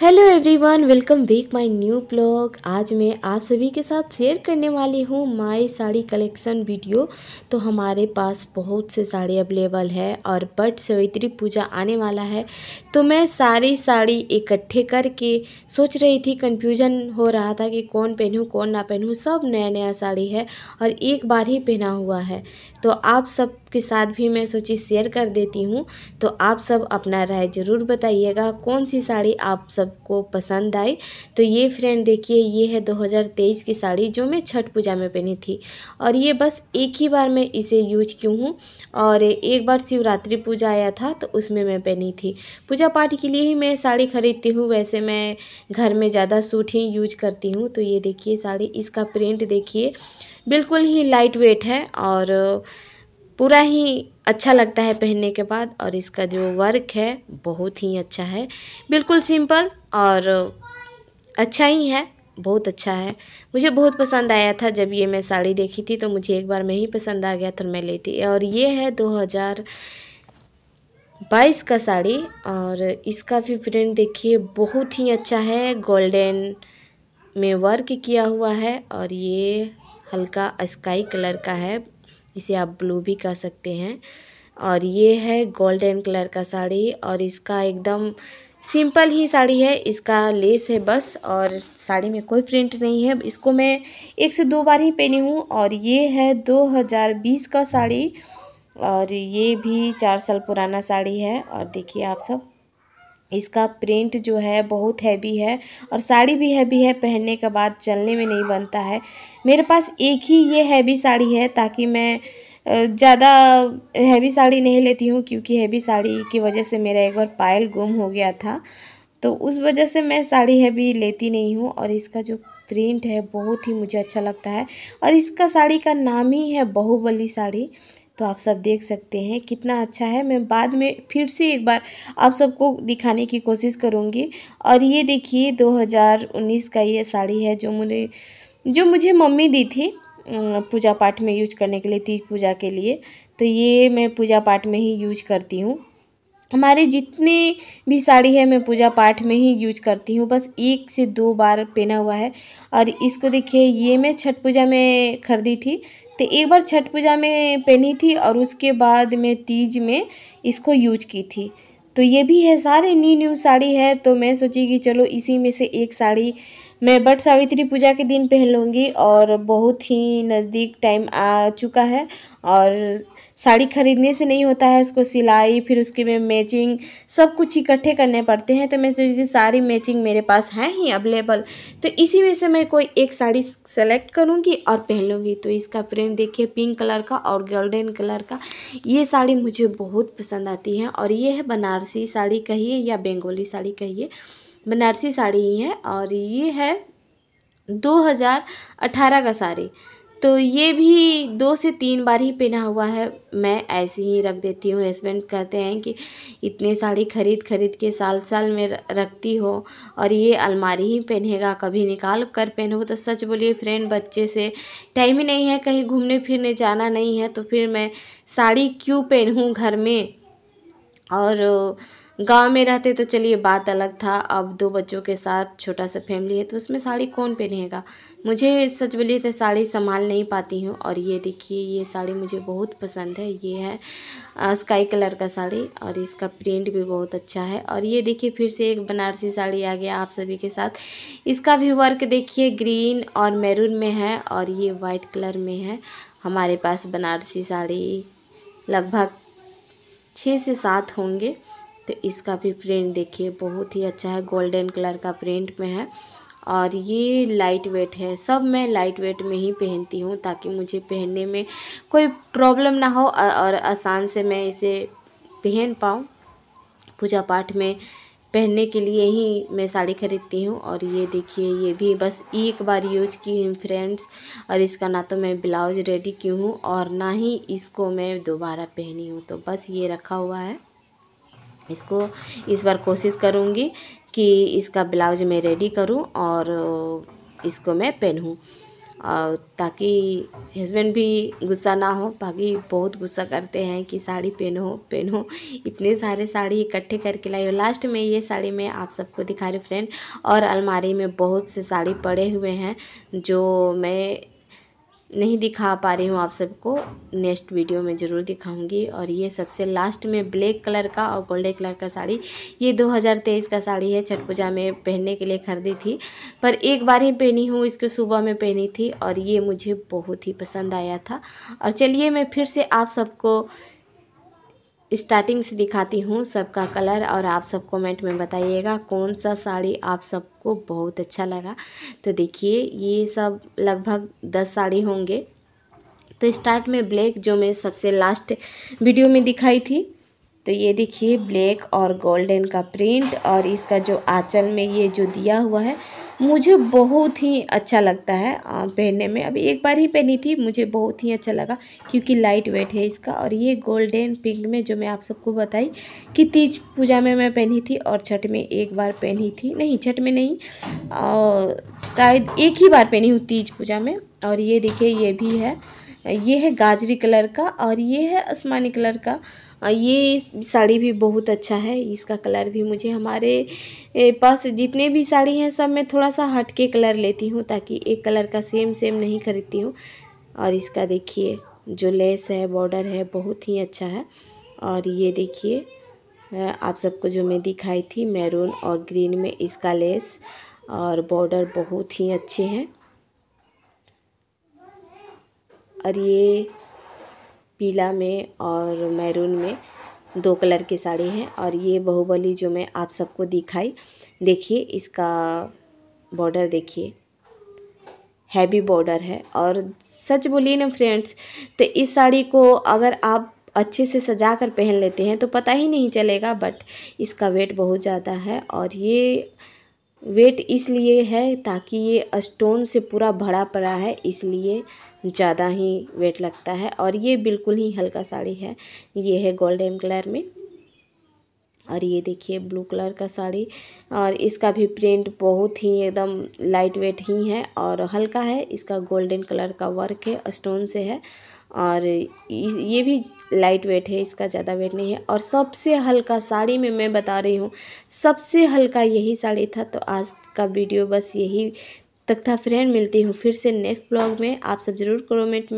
hello everyone welcome back my new blog आज मैं आप सभी के साथ शेयर करने वाली हूँ माई साड़ी कलेक्शन वीडियो तो हमारे पास बहुत से साड़ी अवेलेबल है और बट सवित्री पूजा आने वाला है तो मैं सारी साड़ी इकट्ठे करके सोच रही थी कंफ्यूजन हो रहा था कि कौन पहनूँ कौन ना पहनूँ सब नया नया साड़ी है और एक बार ही पहना हुआ है तो आप सब के साथ भी मैं सोची शेयर कर देती हूँ तो आप सब अपना राय ज़रूर बताइएगा कौन सी साड़ी आप सबको पसंद आई तो ये फ्रेंड देखिए ये है 2023 की साड़ी जो मैं छठ पूजा में पहनी थी और ये बस एक ही बार मैं इसे यूज क्यों हूँ और एक बार शिवरात्रि पूजा आया था तो उसमें मैं पहनी थी पूजा पाठ के लिए ही मैं साड़ी ख़रीदती हूँ वैसे मैं घर में ज़्यादा सूट ही यूज करती हूँ तो ये देखिए साड़ी इसका प्रिंट देखिए बिल्कुल ही लाइट वेट है और पूरा ही अच्छा लगता है पहनने के बाद और इसका जो वर्क है बहुत ही अच्छा है बिल्कुल सिंपल और अच्छा ही है बहुत अच्छा है मुझे बहुत पसंद आया था जब ये मैं साड़ी देखी थी तो मुझे एक बार में ही पसंद आ गया था मैं लेती और ये है 2022 का साड़ी और इसका भी प्रिंट देखिए बहुत ही अच्छा है गोल्डन में वर्क किया हुआ है और ये हल्का स्काई कलर का है इसे आप ब्लू भी कह सकते हैं और ये है गोल्डन कलर का साड़ी और इसका एकदम सिंपल ही साड़ी है इसका लेस है बस और साड़ी में कोई प्रिंट नहीं है इसको मैं एक से दो बार ही पहनी हूँ और ये है 2020 का साड़ी और ये भी चार साल पुराना साड़ी है और देखिए आप सब इसका प्रिंट जो है बहुत हैवी है और साड़ी भी हैवी है पहनने के बाद चलने में नहीं बनता है मेरे पास एक ही ये हैवी साड़ी है ताकि मैं ज़्यादा हैवी साड़ी नहीं लेती हूँ क्योंकि हैवी साड़ी की वजह से मेरा एक बार पायल गुम हो गया था तो उस वजह से मैं साड़ी हैवी लेती नहीं हूँ और इसका जो प्रिंट है बहुत ही मुझे अच्छा लगता है और इसका साड़ी का नाम ही है बहुबली साड़ी तो आप सब देख सकते हैं कितना अच्छा है मैं बाद में फिर से एक बार आप सबको दिखाने की कोशिश करूँगी और ये देखिए 2019 का ये साड़ी है जो मुझे जो मुझे मम्मी दी थी पूजा पाठ में यूज करने के लिए तीज पूजा के लिए तो ये मैं पूजा पाठ में ही यूज करती हूँ हमारे जितने भी साड़ी है मैं पूजा पाठ में ही यूज करती हूँ बस एक से दो बार पहना हुआ है और इसको देखिए ये मैं छठ पूजा में खरीदी थी तो एक बार छठ पूजा में पहनी थी और उसके बाद मैं तीज में इसको यूज की थी तो ये भी है सारे न्यू न्यू साड़ी है तो मैं सोची कि चलो इसी में से एक साड़ी मैं बट सावित्री पूजा के दिन पहन लूँगी और बहुत ही नज़दीक टाइम आ चुका है और साड़ी खरीदने से नहीं होता है उसको सिलाई फिर उसके में मैचिंग सब कुछ इकट्ठे करने पड़ते हैं तो मैं सोची सारी मैचिंग मेरे पास है ही अवेलेबल तो इसी में से मैं कोई एक साड़ी सेलेक्ट करूँगी और पहन लूँगी तो इसका प्रिंट देखिए पिंक कलर का और गोल्डन कलर का ये साड़ी मुझे बहुत पसंद आती है और ये है बनारसी साड़ी कहिए या बेंगोली साड़ी कहिए बनारसी साड़ी ही है और ये है दो हज़ार अठारह का साड़ी तो ये भी दो से तीन बार ही पहना हुआ है मैं ऐसे ही रख देती हूँ हस्बैंड कहते हैं कि इतने साड़ी खरीद खरीद के साल साल में रखती हो और ये अलमारी ही पहनेगा कभी निकाल कर पहनो तो सच बोलिए फ्रेंड बच्चे से टाइम ही नहीं है कहीं घूमने फिरने जाना नहीं है तो फिर मैं साड़ी क्यों पहनूँ घर में और गांव में रहते तो चलिए बात अलग था अब दो बच्चों के साथ छोटा सा फैमिली है तो उसमें साड़ी कौन पहनेगा मुझे सच बोलिए तो साड़ी संभाल नहीं पाती हूँ और ये देखिए ये साड़ी मुझे बहुत पसंद है ये है स्काई कलर का साड़ी और इसका प्रिंट भी बहुत अच्छा है और ये देखिए फिर से एक बनारसी साड़ी आ गया आप सभी के साथ इसका भी वर्क देखिए ग्रीन और मैरून में है और ये वाइट कलर में है हमारे पास बनारसी साड़ी लगभग छः से सात होंगे तो इसका भी प्रिंट देखिए बहुत ही अच्छा है गोल्डन कलर का प्रिंट में है और ये लाइट वेट है सब मैं लाइट वेट में ही पहनती हूँ ताकि मुझे पहनने में कोई प्रॉब्लम ना हो और आसान से मैं इसे पहन पाऊँ पूजा पाठ में पहनने के लिए ही मैं साड़ी ख़रीदती हूँ और ये देखिए ये भी बस एक बार यूज की हूँ फ्रेंड्स और इसका ना तो मैं ब्लाउज रेडी की हूँ और ना ही इसको मैं दोबारा पहनी हूँ तो बस ये रखा हुआ है इसको इस बार कोशिश करूँगी कि इसका ब्लाउज मैं रेडी करूँ और इसको मैं पहनूँ और ताकि हस्बैंड भी गुस्सा ना हो बाकी बहुत गुस्सा करते हैं कि साड़ी पहनो पहनो इतने सारे साड़ी इकट्ठे करके लाई हो लास्ट में ये साड़ी मैं आप सबको दिखा रही फ्रेंड और अलमारी में बहुत से साड़ी पड़े हुए हैं जो मैं नहीं दिखा पा रही हूँ आप सबको नेक्स्ट वीडियो में ज़रूर दिखाऊंगी और ये सबसे लास्ट में ब्लैक कलर का और गोल्डन कलर का साड़ी ये 2023 का साड़ी है छठ पूजा में पहनने के लिए खरीदी थी पर एक बार ही पहनी हूँ इसको सुबह में पहनी थी और ये मुझे बहुत ही पसंद आया था और चलिए मैं फिर से आप सबको स्टार्टिंग से दिखाती हूँ सबका कलर और आप सब कमेंट में बताइएगा कौन सा साड़ी आप सबको बहुत अच्छा लगा तो देखिए ये सब लगभग दस साड़ी होंगे तो स्टार्ट में ब्लैक जो मैं सबसे लास्ट वीडियो में दिखाई थी तो ये देखिए ब्लैक और गोल्डन का प्रिंट और इसका जो आंचल में ये जो दिया हुआ है मुझे बहुत ही अच्छा लगता है पहनने में अभी एक बार ही पहनी थी मुझे बहुत ही अच्छा लगा क्योंकि लाइट वेट है इसका और ये गोल्डन पिंक में जो मैं आप सबको बताई कि तीज पूजा में मैं पहनी थी और छठ में एक बार पहनी थी नहीं छठ में नहीं शायद एक ही बार पहनी हूँ तीज पूजा में और ये देखिए ये भी है ये है गाजरी कलर का और ये है आसमानी कलर का ये साड़ी भी बहुत अच्छा है इसका कलर भी मुझे हमारे पास जितने भी साड़ी हैं सब मैं थोड़ा सा हटके कलर लेती हूँ ताकि एक कलर का सेम सेम नहीं खरीदती हूँ और इसका देखिए जो लेस है बॉर्डर है बहुत ही अच्छा है और ये देखिए आप सबको जो मैं दिखाई थी मैरून और ग्रीन में इसका लेस और बॉर्डर बहुत ही अच्छे हैं और ये पीला में और मैरून में दो कलर की साड़ी है और ये बहुबली जो मैं आप सबको दिखाई देखिए इसका बॉर्डर देखिए हैवी बॉर्डर है और सच बोलिए ना फ्रेंड्स तो इस साड़ी को अगर आप अच्छे से सजा कर पहन लेते हैं तो पता ही नहीं चलेगा बट इसका वेट बहुत ज़्यादा है और ये वेट इसलिए है ताकि ये स्टोन से पूरा भरा पड़ा है इसलिए ज़्यादा ही वेट लगता है और ये बिल्कुल ही हल्का साड़ी है ये है गोल्डन कलर में और ये देखिए ब्लू कलर का साड़ी और इसका भी प्रिंट बहुत ही एकदम लाइट वेट ही है और हल्का है इसका गोल्डन कलर का वर्क है स्टोन से है और ये भी लाइट वेट है इसका ज़्यादा वेट नहीं है और सबसे हल्का साड़ी में मैं बता रही हूँ सबसे हल्का यही साड़ी था तो आज का वीडियो बस यही तक था फ्रेंड मिलती हूँ फिर से नेक्स्ट ब्लॉग में आप सब ज़रूर कमेंट